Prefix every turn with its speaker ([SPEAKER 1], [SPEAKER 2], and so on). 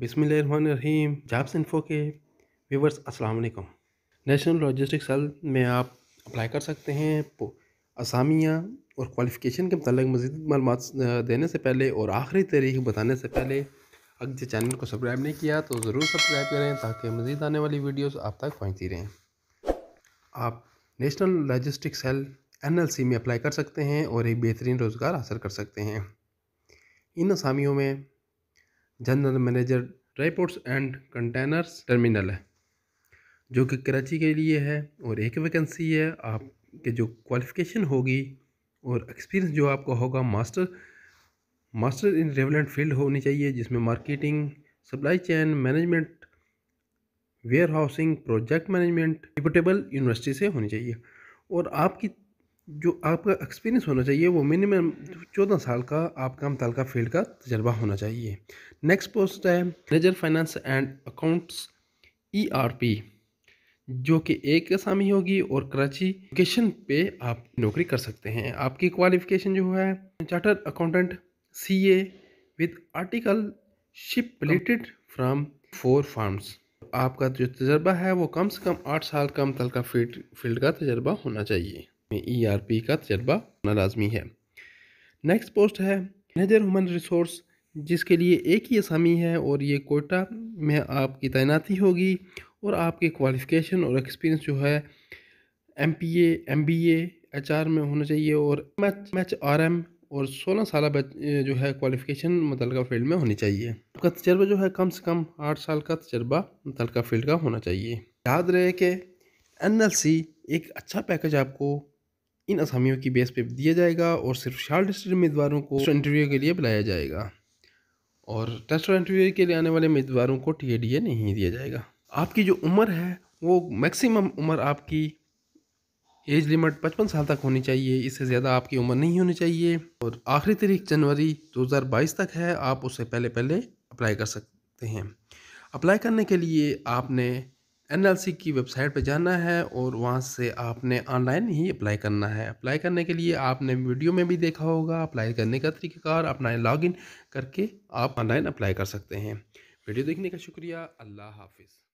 [SPEAKER 1] बिसमीम jobs info के viewers अस्सलाम वालेकुम नेशनल लॉजिस्टिक सेल में आप अप्लाई कर सकते हैं असामियाँ और क्वालिफ़िकेशन के मतलब मज़ीद मालूम देने से पहले और आखिरी तारीख बताने से पहले अगर चैनल को सब्सक्राइब नहीं किया तो ज़रूर सब्सक्राइब करें ताकि मज़ीद आने वाली वीडियोस आप तक पहुँचती रहें आप नेशनल लॉजिस्टिक सेल एन में अप्लाई कर सकते हैं और एक बेहतरीन रोज़गार हासिल कर सकते हैं इन असामियों में general manager dry ports and containers terminal है जो कि कराची के लिए है और एक वैकेंसी है आपके जो क्वालिफ़िकेशन होगी और एक्सपीरियंस जो आपका होगा master master in relevant field होनी चाहिए जिसमें marketing supply chain management warehousing project management reputable university से होनी चाहिए और आपकी जो आपका एक्सपीरियंस होना चाहिए वो मिनिमम चौदह साल का आपका अमताल का फील्ड का तजर्बा होना चाहिए नेक्स्ट पोस्ट है manager finance and accounts ERP जो कि एक आसामी होगी और कराची लोकेशन पे आप नौकरी कर सकते हैं आपकी क्वालिफिकेशन जो है charter accountant C A with articleship related from four firms आपका जो तजर्बा है वो कम से कम आठ साल का मुतल फील्ड का तजर्बा होना चाहिए में ई e का तजर्बा होना लाजमी है नेक्स्ट पोस्ट है मैनेजर ह्यूमन रिसोर्स जिसके लिए एक ही असामी है और ये कोटा में आपकी तैनाती होगी और आपके क्वालिफ़िकेशन और एक्सपीरियंस जो है M P M B H R में होना चाहिए और मैच मैच आर एम और सोलह साल जो है क्वालिफ़िकेशन मुतल फील्ड में होनी चाहिए आपका तजर्बा जो है कम से कम आठ साल का तजर्बा मुतल फील्ड का होना चाहिए याद रहे कि एन एल सी एक अच्छा पैकेज आपको इन असामियों की बेस पे दिया जाएगा और सिर्फ शार्ट डिस्ट्रिक्ट उम्मीदवारों को इंटरव्यू के लिए बुलाया जाएगा और टेस्ट और इंटरव्यू के लिए आने वाले उम्मीदवारों को टी नहीं दिया जाएगा आपकी जो उम्र है वो मैक्सिमम उम्र आपकी एज लिमिट पचपन साल तक होनी चाहिए इससे ज़्यादा आपकी उम्र नहीं होनी चाहिए और आखिरी तारीख जनवरी 2022 तक है आप उससे पहले पहले अप्लाई कर सकते हैं अप्लाई करने के लिए आपने एनएलसी की वेबसाइट पर जाना है और वहाँ से आपने ऑनलाइन ही अप्लाई करना है अप्लाई करने के लिए आपने वीडियो में भी देखा होगा अप्लाई करने का तरीक़ाकार अपना लॉगिन करके आप ऑनलाइन अप्लाई कर सकते हैं वीडियो देखने का शुक्रिया अल्लाह हाफिज़